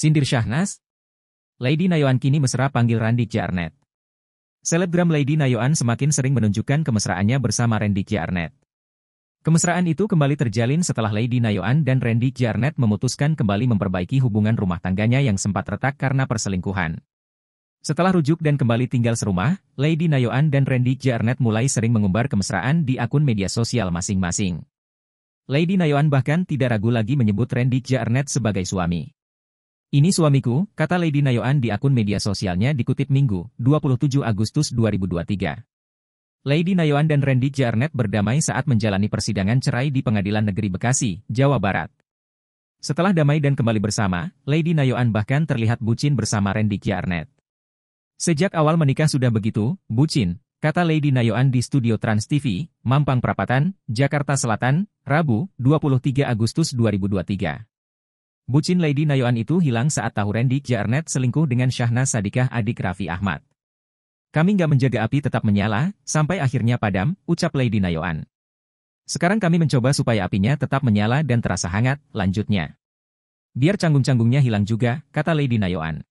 Sindir Syahnas? Lady Nayoan kini mesra panggil Randy Jarnet. Selebgram Lady Nayoan semakin sering menunjukkan kemesraannya bersama Randy Jarnet. Kemesraan itu kembali terjalin setelah Lady Nayoan dan Randy Jarnet memutuskan kembali memperbaiki hubungan rumah tangganya yang sempat retak karena perselingkuhan. Setelah rujuk dan kembali tinggal serumah, Lady Nayoan dan Randy Jarnet mulai sering mengumbar kemesraan di akun media sosial masing-masing. Lady Nayoan bahkan tidak ragu lagi menyebut Randy Jarnet sebagai suami. Ini suamiku, kata Lady Nayoan di akun media sosialnya dikutip Minggu, 27 Agustus 2023. Lady Nayoan dan Randy Jarnet berdamai saat menjalani persidangan cerai di Pengadilan Negeri Bekasi, Jawa Barat. Setelah damai dan kembali bersama, Lady Nayoan bahkan terlihat bucin bersama Randy Jarnet. Sejak awal menikah sudah begitu, bucin, kata Lady Nayoan di studio Trans TV, Mampang Prapatan, Jakarta Selatan, Rabu, 23 Agustus 2023. Bucin Lady Nayoan itu hilang saat tahu Randy Jarnet selingkuh dengan Syahna Sadikah adik Raffi Ahmad. Kami nggak menjaga api tetap menyala, sampai akhirnya padam, ucap Lady Nayoan. Sekarang kami mencoba supaya apinya tetap menyala dan terasa hangat, lanjutnya. Biar canggung-canggungnya hilang juga, kata Lady Nayoan.